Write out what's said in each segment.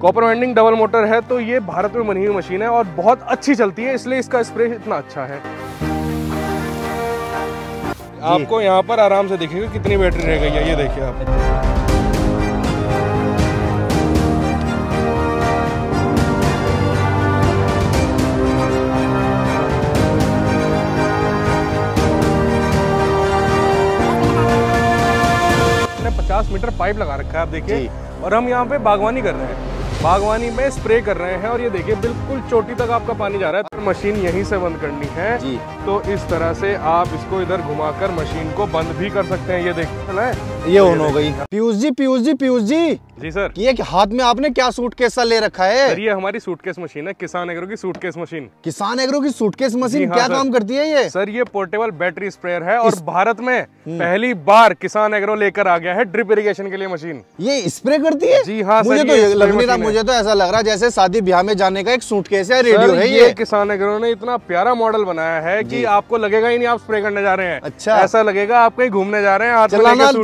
Copper winding double motor है तो ये भारत में बनी हुई मशीन है और बहुत अच्छी चलती है इसलिए इसका स्प्रे इतना अच्छा है आपको यहाँ पर आराम से देखेगा कितनी बैटरी रह गई है ये देखिए आप पचास मीटर पाइप लगा रखा है आप देखिए और हम यहाँ पे बागवानी कर रहे हैं बागवानी में स्प्रे कर रहे हैं और ये देखिए बिल्कुल चोटी तक आपका पानी जा रहा है तो मशीन यहीं से बंद करनी है जी तो इस तरह से आप इसको इधर घुमाकर मशीन को बंद भी कर सकते हैं ये तो देखिए चला ये ऑन हो गई पीयूष जी पीयूष जी पीयूष जी जी सर ये हाथ में आपने क्या सूटकेस सा ले रखा है सर ये हमारी सूटकेस मशीन है किसान एग्रो की सूटकेस मशीन किसान एग्रो की सूटकेस मशीन हाँ, क्या काम करती है ये सर ये पोर्टेबल बैटरी स्प्रेयर है और भारत में हम्म। पहली बार किसान एग्रो लेकर आ गया है ड्रिप इरिगेशन के लिए मशीन ये स्प्रे करती है जी हाँ मुझे तो लग नहीं रहा मुझे तो ऐसा लग रहा है जैसे शादी ब्याह में जाने का एक सूटकेस है रेडियो है ये, किसान ने इतना प्यारा मॉडल बनाया है कि आपको लगेगा ही नहीं आप स्प्रे करने जा रहे हैं अच्छा ऐसा लगेगा आप कहीं घूमने जा रहे हैं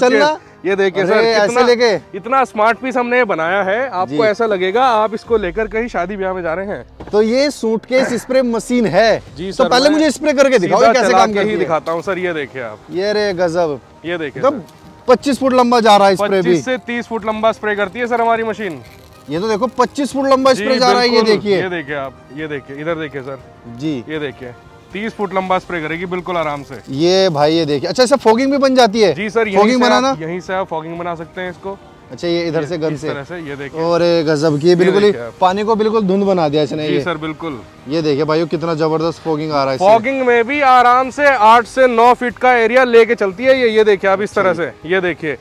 चलना ये देखिए सर ऐसे लेके इतना स्मार्ट पीस हमने बनाया है आपको ऐसा लगेगा आप इसको लेकर कहीं शादी ब्याह में जा रहे हैं तो ये सूटकेस स्प्रे मशीन है जी तो सर तो पहले मुझे स्प्रे करके दिखाओ कैसे काम करती है दिखाता हूँ सर ये देखिए आप ये रे गजब ये देखिए मतलब पच्चीस फुट लंबा जा रहा है स्प्रे भी से तीस फुट लंबा स्प्रे करती है सर हमारी मशीन ये तो देखो 25 फुट लंबा स्प्रे जा रहा है ये देखिए ये देखिए आप ये देखिए इधर देखिए सर जी ये देखिए तीस फुट लंबा स्प्रे करेगी बिल्कुल आराम से ये भाई ये देखिए अच्छा इससे फॉगिंग भी बन जाती है जी सर फॉगिंग बनाना यहीं से आप फॉगिंग बना सकते हैं इसको अच्छा ये इधर से गन से, ये देखिए और गजब की बिल्कुल ही पानी को बिल्कुल धुंध बना दिया इसने ये सर बिल्कुल ये देखिए भाई कितना जबरदस्त फॉगिंग आ रहा है फॉगिंग में भी आराम से आठ से नौ फीट का एरिया लेके चलती है ये ये देखिए आप इस तरह से ये देखिए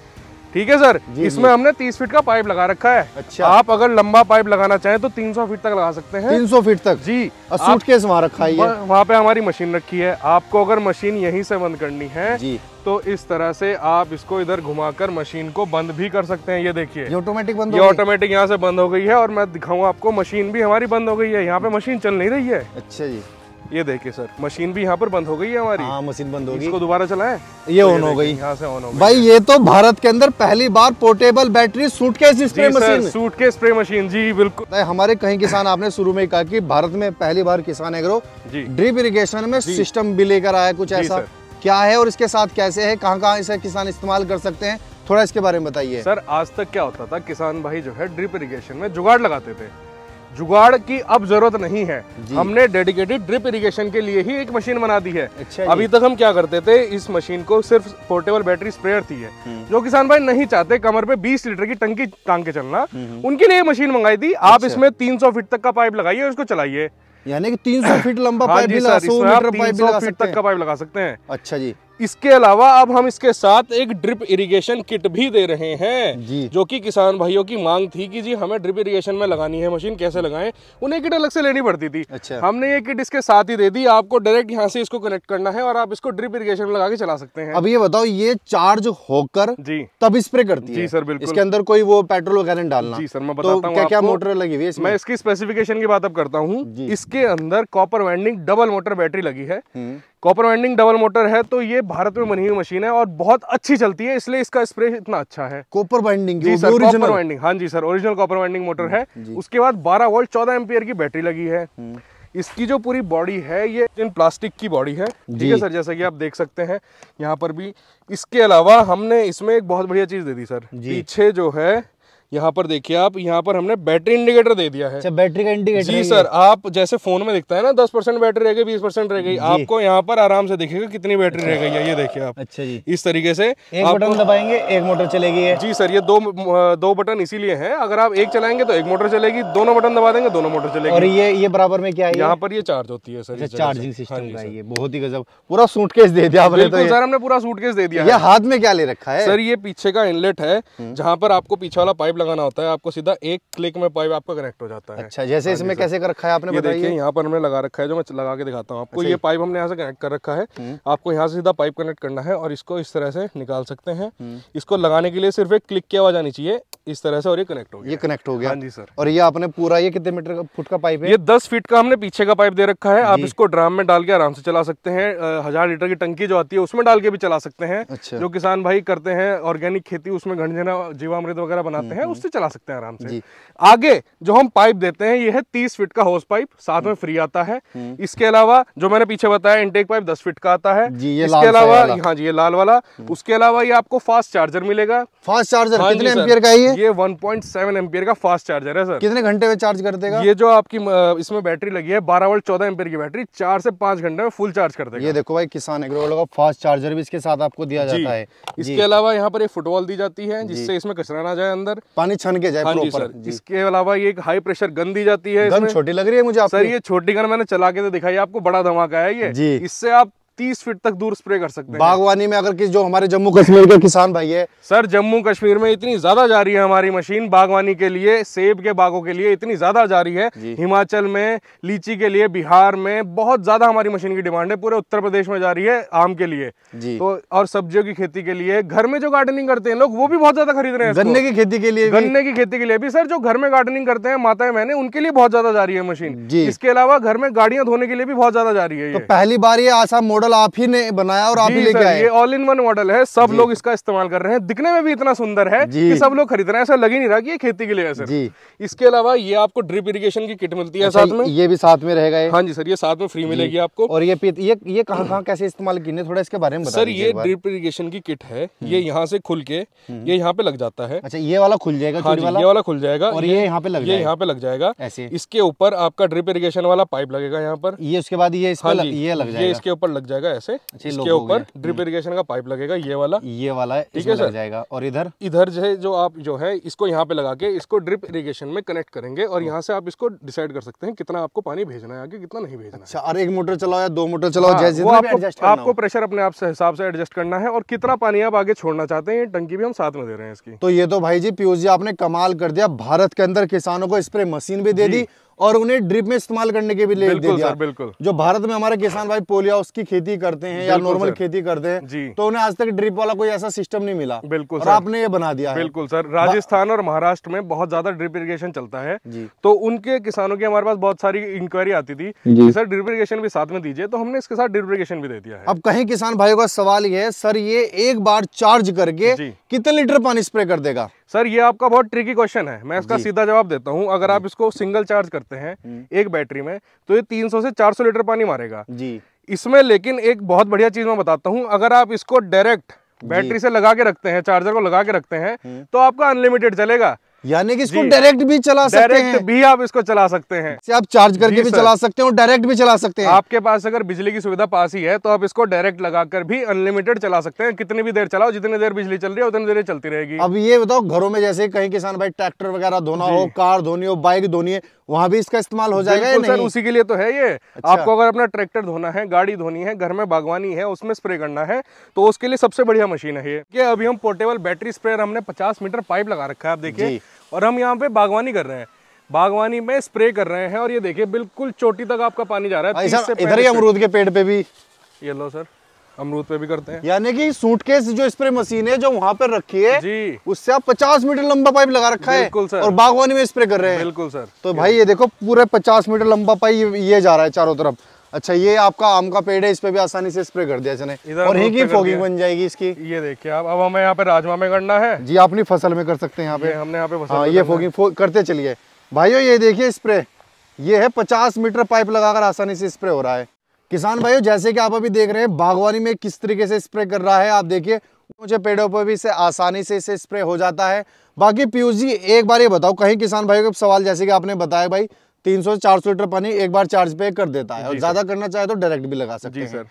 ठीक है सर इसमें हमने 30 फीट का पाइप लगा रखा है अच्छा आप अगर लंबा पाइप लगाना चाहें तो 300 फीट तक लगा सकते हैं 300 फीट तक जी सूट केस वहाँ रखा है वहाँ पे हमारी मशीन रखी है आपको अगर मशीन यहीं से बंद करनी है जी तो इस तरह से आप इसको इधर घुमाकर मशीन को बंद भी कर सकते हैं ये देखिए ऑटोमेटिक बंद ये ऑटोमेटिक यहाँ से बंद हो गई है और मैं दिखाऊँ आपको मशीन भी हमारी बंद हो गई है यहाँ पे मशीन चल नहीं रही है अच्छा जी ये देखिए सर मशीन भी यहाँ पर बंद हो गई है हमारी हाँ मशीन बंद हो गई इसको दोबारा चलाएं ये ऑन तो हो गई यहाँ से ऑन हो गई भाई ये तो भारत के अंदर पहली बार portable battery suitcase spray machine suitcase spray machine जी बिल्कुल हमारे कहीं किसान आपने शुरू में कहा कि भारत में पहली बार किसान एग्रो ड्रिप इरीगेशन में सिस्टम भी लेकर आया कुछ ऐसा क्या है और इसके साथ कैसे है कहाँ कहाँ इसे किसान इस्तेमाल कर सकते हैं थोड़ा इसके बारे में बताइए सर आज तक क्या होता था किसान भाई जो है ड्रिप इरिगेशन में जुगाड़ लगाते थे जुगाड़ की अब जरूरत नहीं है हमने डेडिकेटेड ड्रिप इरिगेशन के लिए ही एक मशीन बना दी है अच्छा अभी तक हम क्या करते थे इस मशीन को सिर्फ पोर्टेबल बैटरी स्प्रेयर थी है हम्म। जो किसान भाई नहीं चाहते कमर पे 20 लीटर की टंकी टांग के चलना हम्म। उनके लिए मशीन मंगाई थी आप अच्छा। इसमें 300 फीट तक का पाइप लगाइए और इसको चलाइए यानी कि 300 फीट लंबा पाइप हाँ भी लगा, पाइप भी लगा सकते हैं अच्छा जी इसके अलावा अब हम इसके साथ एक ड्रिप इरिगेशन किट भी दे रहे हैं जो कि किसान भाइयों की मांग थी कि जी हमें ड्रिप इरिगेशन में लगानी है मशीन कैसे लगाएं उन्हें किट अलग से लेनी पड़ती थी अच्छा। हमने ये किट इसके साथ ही दे दी आपको डायरेक्ट यहाँ से इसको कनेक्ट करना है और आप इसको ड्रिप इरिगेशन में लगा के चला सकते हैं अब ये बताओ ये चार्ज होकर जी तब स्प्रे करती है जी सर बिल्कुल इसके अंदर कोई वो पेट्रोल वगैरह डालना जी सर मैं तो बताता क्या मोटर लगी हुई है मैं इसकी स्पेसिफिकेशन की बात अब करता हूँ इसके अंदर copper winding double motor battery लगी है हम्म। कॉपर वाइंडिंग डबल मोटर है तो ये भारत में बनी हुई मशीन है और बहुत अच्छी चलती है इसलिए इसका स्प्रे इतना अच्छा है कॉपर वाइंडिंग जी सर कॉपर वाइंडिंग हाँ जी sir original copper winding motor है उसके बाद बारह वोल्ट चौदह एम्पियर की बैटरी लगी है हम्म। इसकी जो पूरी बॉडी है ये इन प्लास्टिक की बॉडी है ठीक है सर जैसा कि आप देख सकते हैं यहाँ पर भी इसके अलावा हमने इसमें एक बहुत बढ़िया चीज दे दी सर पीछे जो है यहाँ पर देखिए आप यहाँ पर हमने बैटरी इंडिकेटर दे दिया है बैटरी अच्छा, का इंडिकेटर जी सर आप जैसे फोन में दिखता है ना दस परसेंट बैटरी रह गई बीस परसेंट रह गई आपको यहाँ पर आराम से दिखेगा कितनी बैटरी रह गई है ये देखिए आप अच्छा जी इस तरीके से एक बटन दबाएंगे एक मोटर चलेगी जी सर ये दो दो बटन इसीलिए है अगर आप एक चलाएंगे तो एक मोटर चलेगी दोनों बटन दबा देंगे दोनों मोटर चलेगी और ये ये बराबर में क्या है यहाँ पर ये चार्ज होती है सर चार्जिंग अच्छा, सिस्टम हाँ बहुत ही गजब पूरा सूटकेस दे दिया तो सर हमने पूरा सूटकेस दे दिया हाथ में क्या ले रखा है सर ये पीछे का इनलेट है हम्म। जहाँ पर आपको पीछे वाला पाइप पाइप लगाना होता है आपको सीधा एक क्लिक में पाइप आपका कनेक्ट हो जाता है अच्छा जैसे हाँ इसमें कैसे कर रखा है आपने देखिए यहाँ पर हमने लगा रखा है जो मैं लगा के दिखाता हूँ आपको अच्छा, ये पाइप हमने यहाँ से कनेक्ट कर रखा है हम्म। आपको यहाँ से सीधा पाइप कनेक्ट करना है और इसको इस तरह से निकाल सकते हैं हम्म। इसको लगाने के लिए सिर्फ एक क्लिक की आवाज आनी चाहिए इस तरह से और ये कनेक्ट हो गया ये कनेक्ट हो गया हाँ जी सर और ये आपने पूरा ये कितने मीटर का फुट का पाइप है ये दस फीट का हमने पीछे का पाइप दे रखा है आप इसको ड्राम में डाल के आराम से चला सकते हैं हजार लीटर की टंकी जो आती है उसमें डाल के भी चला सकते हैं अच्छा। जो किसान भाई करते हैं ऑर्गेनिक खेती उसमें घंटे जीवामृत वगैरह बनाते हम्म। हैं है हम्म। उससे चला सकते हैं आराम से आगे जो हम पाइप देते हैं ये है तीस फीट का होस पाइप साथ में हम्म। फ्री आता है हम्म। इसके अलावा जो मैंने पीछे बताया इनटेक पाइप दस फीट का आता है इसके अलावा हाँ जी ये लाल वाला उसके अलावा ये आपको फास्ट चार्जर मिलेगा फास्ट हाँ चार्जर कितने एम्पियर का ये ये वन 1.7 एम्पियर का फास्ट चार्जर है सर कितने घंटे में चार्ज कर देगा ये जो आपकी इसमें बैटरी लगी है बारह वोल्ट चौदह एम्पियर की बैटरी चार से पांच घंटे में फुल चार्ज कर देगा ये देखो भाई किसान एग्रोवल का फास्ट चार्जर भी इसके साथ आपको दिया जाता है इसके अलावा यहाँ पर एक फुटबॉल दी जाती है जिससे इसमें कचरा ना जाए अंदर पानी छन के जाए हाँ सर प्रॉपर इसके अलावा ये एक हाई प्रेशर गन दी जाती है गन छोटी लग रही है मुझे सर ये छोटी गन मैंने चला के तो दिखाई आपको बड़ा धमाका है ये जी इससे आप तीस फीट तक दूर स्प्रे कर सकते हैं बागवानी में अगर किस जो हमारे जम्मू कश्मीर के किसान भाई है सर जम्मू कश्मीर में इतनी ज्यादा जा रही है हमारी मशीन बागवानी के लिए सेब के बागों के लिए इतनी ज्यादा जा रही है हिमाचल में लीची के लिए बिहार में बहुत ज्यादा हमारी मशीन की डिमांड है पूरे उत्तर प्रदेश में जा रही है आम के लिए तो और सब्जियों की खेती के लिए घर में जो गार्डनिंग करते हैं लोग वो भी बहुत ज्यादा खरीद रहे हैं गन्ने की खेती के लिए गन्ने की खेती के लिए भी सर जो घर में गार्डनिंग करते हैं माता मैंने उनके लिए बहुत ज्यादा जा रही है मशीन इसके अलावा घर में गाड़ियां धोने के लिए भी बहुत ज्यादा जा रही है तो पहली बार ये आसाम मॉडल मॉडल आप ही ने बनाया और आप ही लेके आए ये ऑल इन वन मॉडल है सब लोग इसका इस्तेमाल कर रहे हैं दिखने में भी इतना सुंदर है कि सब लोग खरीद रहे हैं ऐसा लग ही नहीं रहा कि ये खेती के लिए है सर जी इसके अलावा ये आपको ड्रिप इरिगेशन की किट मिलती है अच्छा, साथ में ये भी साथ में रहेगा हाँ जी सर ये साथ में फ्री मिलेगी आपको और ये ये कहाँ कहाँ कैसे इस्तेमाल की थोड़ा इसके बारे में सर ये ड्रिप इरीगेशन की किट है हम्म। ये यहाँ से खुल के हम्म। ये यहाँ पे लग जाता है अच्छा ये वाला खुल जाएगा हाँ वाला? ये वाला खुल जाएगा और ये यहाँ पे लग ये यहाँ पे लग जाएगा ऐसे इसके ऊपर आपका ड्रिप इरिगेशन वाला पाइप लगेगा यहाँ पर ये उसके बाद ये हाँ ये लग जाएगा इसके ऊपर लग जाएगा जाएगा ऐसे इसके ऊपर ड्रिप हम्म। इरिगेशन का पाइप लगेगा ये वाला ये वाला ठीक है सर जाएगा और इधर इधर जो है जो आप जो है इसको यहाँ पे लगा के इसको ड्रिप इरिगेशन में कनेक्ट करेंगे और हम्म। यहाँ से आप इसको डिसाइड कर सकते हैं कितना आपको पानी भेजना है आगे कितना नहीं भेजना है अच्छा, और एक मोटर चलाओ या दो मोटर चलाओ हाँ, आपको आपको प्रेशर अपने आप से हिसाब से एडजस्ट करना है और कितना पानी आप आगे छोड़ना चाहते हैं टंकी भी हम साथ में दे रहे हैं इसकी तो ये तो भाई जी पीयूष जी आपने कमाल कर दिया भारत के अंदर किसानों को स्प्रे मशीन भी दे दी और उन्हें ड्रिप में इस्तेमाल करने के भी ले दे दिया बिल्कुल जो भारत में हमारे किसान भाई पोलिया उसकी खेती करते हैं या नॉर्मल खेती करते हैं तो उन्हें आज तक ड्रिप वाला कोई ऐसा सिस्टम नहीं मिला बिल्कुल और आपने ये बना दिया बिल्कुल सर राजस्थान और महाराष्ट्र में बहुत ज्यादा ड्रिप इरीगेशन चलता है तो उनके किसानों की हमारे पास बहुत सारी इंक्वायरी आती थी सर ड्रिप इरीगेशन भी साथ में दीजिए तो हमने इसके साथ ड्रिप इरीगेशन भी दे दिया है अब कहीं किसान भाइयों का सवाल ये है सर ये एक बार चार्ज करके कितने लीटर पानी स्प्रे कर देगा सर ये आपका बहुत ट्रिकी क्वेश्चन है मैं इसका सीधा जवाब देता हूँ अगर आप इसको सिंगल चार्ज करते हैं हम्म। एक बैटरी में तो ये 300 से 400 लीटर पानी मारेगा जी इसमें लेकिन एक बहुत बढ़िया चीज मैं बताता हूँ अगर आप इसको डायरेक्ट बैटरी से लगा के रखते हैं चार्जर को लगा के रखते हैं हम्म। तो आपका अनलिमिटेड चलेगा यानी कि इसको डायरेक्ट भी चला सकते हैं डायरेक्ट भी आप इसको चला सकते हैं आप चार्ज करके भी चला सकते हैं और डायरेक्ट भी चला सकते हैं आपके पास अगर बिजली की सुविधा पास ही है तो आप इसको डायरेक्ट लगाकर भी अनलिमिटेड चला सकते हैं कितनी भी देर चलाओ जितनी देर बिजली चल रही है उतनी देर चलती रहेगी अब ये बताओ घरों में जैसे कहीं किसान भाई ट्रैक्टर वगैरह धोना हो कार धोनी हो बाइक धोनी है वहाँ भी इसका इस्तेमाल हो जाएगा या नहीं? उसी के लिए तो है ये अच्छा। आपको अगर अपना ट्रैक्टर धोना है गाड़ी धोनी है घर में बागवानी है उसमें स्प्रे करना है तो उसके लिए सबसे बढ़िया मशीन है ये अभी हम पोर्टेबल बैटरी स्प्रेयर हमने पचास मीटर पाइप लगा रखा है आप देखिए और हम यहाँ पे बागवानी कर रहे हैं बागवानी में स्प्रे कर रहे हैं और ये देखिये बिल्कुल चोटी तक आपका पानी जा रहा है अमरूद के पेड़ पे भी ये लो सर अमरूद पे भी करते हैं यानी कि सूटकेस जो स्प्रे मशीन है जो वहाँ पे रखी है जी उससे आप 50 मीटर लंबा पाइप लगा रखा है सर और बागवानी में स्प्रे कर रहे हैं बिल्कुल सर तो भाई ये देखो पूरे 50 मीटर लंबा पाइप ये जा रहा है चारों तरफ अच्छा ये आपका आम का पेड़ है इस पे भी आसानी से स्प्रे कर दिया और ही की फोगिंग बन जाएगी इसकी ये देखिए आप अब हमें यहाँ पे राजमा में करना है जी आप अपनी फसल में कर सकते हैं यहाँ पे हमने यहाँ पे हाँ, ये फोगिंग करते चलिए भाईयो ये देखिए स्प्रे ये है पचास मीटर पाइप लगाकर आसानी से स्प्रे हो रहा है किसान भाइयों जैसे कि आप अभी देख रहे हैं बागवानी में किस तरीके से स्प्रे कर रहा है आप देखिए ऊंचे पेड़ों पर भी इसे आसानी से इसे स्प्रे हो जाता है बाकी पीयूष जी एक बार ये बताओ कहीं किसान भाइयों का सवाल जैसे कि आपने बताया भाई 300 से 400 लीटर पानी एक बार चार्ज पे कर देता है और ज़्यादा करना चाहे तो डायरेक्ट भी लगा सकते हैं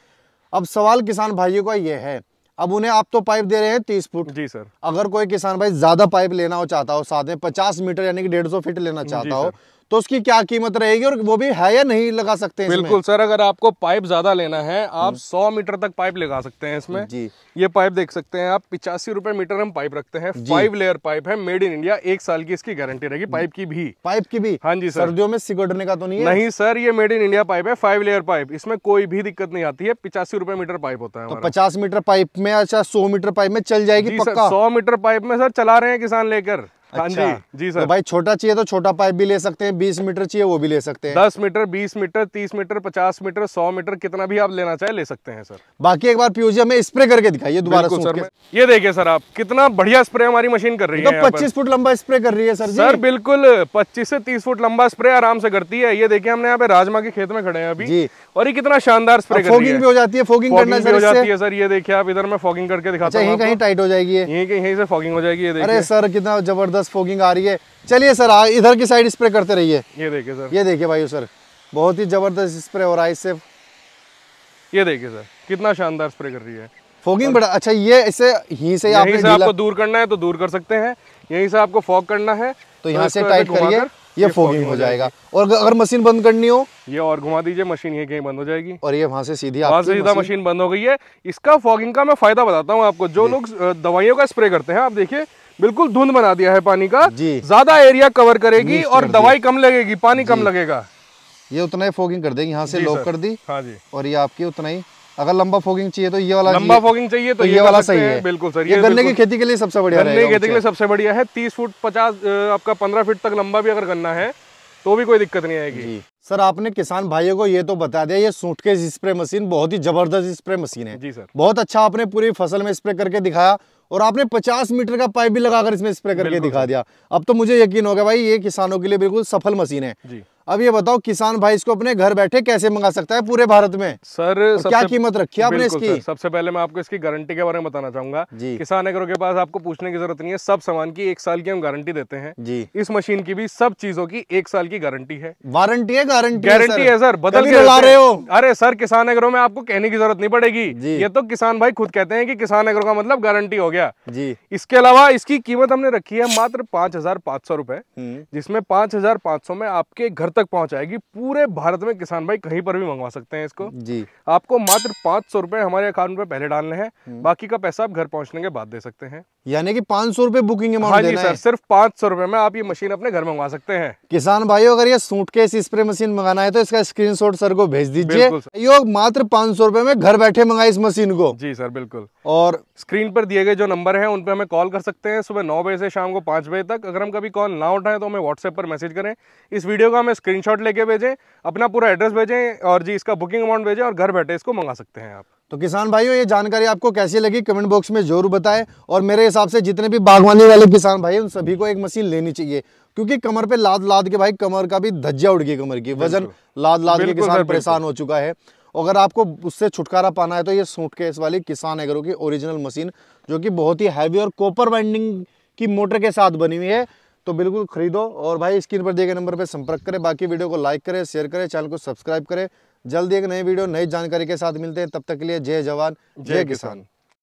अब सवाल किसान भाइयों का ये है अब उन्हें आप तो पाइप दे रहे हैं तीस फुट जी सर अगर कोई किसान भाई ज्यादा पाइप लेना हो चाहता हो साथ में पचास मीटर यानी कि डेढ़ सौ फीट लेना चाहता हो तो उसकी क्या कीमत रहेगी और वो भी है या नहीं लगा सकते बिल्कुल सर अगर आपको पाइप ज्यादा लेना है आप हम्म। सौ मीटर तक पाइप लगा सकते हैं इसमें जी ये पाइप देख सकते हैं आप पिचासी रुपए मीटर हम पाइप रखते हैं फाइव लेयर पाइप है मेड इन इंडिया एक साल की इसकी गारंटी रहेगी पाइप की भी पाइप की भी हाँ जी सर सर्दियों में सिगड़ने का तो नहीं नहीं सर ये मेड इन इंडिया पाइप है फाइव लेयर पाइप इसमें कोई भी दिक्कत नहीं आती है पिचासी रुपए मीटर पाइप होता है तो पचास मीटर पाइप में अच्छा सौ मीटर पाइप में चल जाएगी सौ मीटर पाइप में सर चला रहे हैं किसान लेकर हाँ अच्छा जी जी तो सर तो भाई छोटा चाहिए तो छोटा पाइप भी ले सकते हैं बीस मीटर चाहिए वो भी ले सकते हैं दस मीटर बीस मीटर तीस मीटर पचास मीटर सौ मीटर कितना भी आप लेना चाहे ले सकते हैं सर बाकी एक बार पीओजी हमें स्प्रे करके दिखाइए दोबारा सर ये देखिए सर आप कितना बढ़िया स्प्रे हमारी मशीन कर रही तो है पच्चीस फुट लंबा स्प्रे कर रही है सर सर बिल्कुल पच्चीस से तीस फुट लंबा स्प्रे आराम से करती है ये देखिए हमने यहाँ पे राजमा के खेत में खड़े हैं अभी और ये कितना शानदार स्प्रे फॉगिंग भी हो जाती है फोगिंग करना हो जाती है सर ये देखिए आप इधर में फॉगिंग करके अच्छा, दिखाते हैं कहीं टाइट हो जाएगी यहीं कहीं से फॉगिंग हो जाएगी अरे सर कितना जबरदस्त ज़बरदस्त फोगिंग आ रही है चलिए सर इधर की साइड स्प्रे करते रहिए ये देखिए सर ये देखिए भाई सर बहुत ही ज़बरदस्त स्प्रे हो रहा है इससे ये देखिए सर कितना शानदार स्प्रे कर रही है फोगिंग बड़ा अच्छा ये इसे यहीं से यहीं से आपको दूर करना है तो दूर कर सकते हैं यहीं से आपको फॉग करना है तो, तो यहाँ से टाइट करिए ये फोगिंग हो जाएगा और अगर मशीन बंद करनी हो ये और घुमा दीजिए मशीन ये कहीं बंद हो जाएगी और ये वहाँ से सीधी वहाँ से सीधा मशीन बंद हो गई है इसका फॉगिंग का मैं फायदा बताता हूँ आपको जो लोग दवाइयों का स्प्रे करते हैं आप देखिए बिल्कुल धुंध बना दिया है पानी का ज्यादा एरिया कवर करेगी और दवाई कम लगेगी पानी कम लगेगा ये उतना ही फोगिंग कर देगी यहाँ से लॉक कर दी हाँ जी और ये आपकी उतना ही अगर लंबा फोगिंग चाहिए तो ये वाला लंबा फोगिंग चाहिए तो, तो ये, ये वाला सही है बिल्कुल सर ये गन्ने की खेती के लिए सबसे बढ़िया गन्ने की खेती के लिए सबसे बढ़िया है तीस फुट पचास आपका पंद्रह फीट तक लंबा भी अगर गन्ना है तो भी कोई दिक्कत नहीं आएगी सर आपने किसान भाइयों को ये तो बता दिया ये सूटकेस स्प्रे मशीन बहुत ही जबरदस्त स्प्रे मशीन है जी सर बहुत अच्छा आपने पूरी फसल में स्प्रे करके दिखाया और आपने 50 मीटर का पाइप भी लगाकर इसमें स्प्रे करके दिखा दिया अब तो मुझे यकीन हो गया भाई ये किसानों के लिए बिल्कुल सफल मशीन है जी अब ये बताओ किसान भाई इसको अपने घर बैठे कैसे मंगा सकता है पूरे भारत में सर क्या कीमत रखी है आपने इसकी सबसे पहले मैं आपको इसकी गारंटी के बारे में बताना चाहूंगा किसान अगरों के पास आपको पूछने की जरूरत नहीं है सब सामान की एक साल की हम गारंटी देते हैं जी इस मशीन की भी सब चीजों की एक साल की गारंटी है वारंटी है गारंटी गारंटी है सर बदल के ला रहे हो अरे सर किसान अगरों में आपको कहने की जरूरत नहीं पड़ेगी ये तो किसान भाई खुद कहते हैं की किसान अगरों का मतलब गारंटी हो गया जी इसके अलावा इसकी कीमत हमने रखी है मात्र पांच हजार पाँच सौ रूपए हम्म। जिसमें पांच हजार पाँच सौ में आपके घर तक पहुंचाएगी पूरे भारत में किसान भाई कहीं पर भी मंगवा सकते हैं इसको जी आपको मात्र पाँच सौ रुपए हमारे अकाउंट में पहले डालने हैं हम्म। बाकी का पैसा आप घर पहुंचने के बाद दे सकते हैं यानी कि पाँच सौ रुपए बुकिंग हाँ जी सर सिर्फ पाँच सौ रुपए में आप ये मशीन अपने घर मंगवा सकते हैं किसान भाई अगर ये सूट के स्प्रे मशीन मंगाना है तो इसका स्क्रीन सर को भेज दीजिए मात्र पाँच सौ रुपए में घर बैठे मंगाए इस मशीन को जी सर बिल्कुल और स्क्रीन पर दिए गए जो नंबर है उनपे हमें कॉल कर सकते हैं सुबह नौ बजे से शाम को पाँच बजे तक अगर हम कभी कॉल ना उठाए तो हमें व्हाट्सएप पर मैसेज करें इस वीडियो का हमें स्क्रीनशॉट लेके भेजें अपना पूरा एड्रेस भेजें और जी इसका बुकिंग अमाउंट भेजें और घर बैठे इसको मंगा सकते हैं आप तो किसान भाइयों ये जानकारी आपको कैसी लगी कमेंट बॉक्स में जरूर बताएं और मेरे हिसाब से जितने भी बागवानी वाले किसान भाई उन सभी को एक मशीन लेनी चाहिए क्योंकि कमर पे लाद लाद के भाई कमर का भी धज्जा उड़ गई कमर की वजन लाद लाद के किसान परेशान हो चुका है अगर आपको उससे छुटकारा पाना है तो ये सूट केस वाली किसान एग्रो की ओरिजिनल मशीन जो कि बहुत ही हैवी और कॉपर बाइंडिंग की मोटर के साथ बनी हुई है तो बिल्कुल खरीदो और भाई स्क्रीन पर दिए गए नंबर पर संपर्क करें बाकी वीडियो को लाइक करें शेयर करें चैनल को सब्सक्राइब करें जल्दी एक नई वीडियो नई जानकारी के साथ मिलते हैं तब तक के लिए जय जवान जय किसान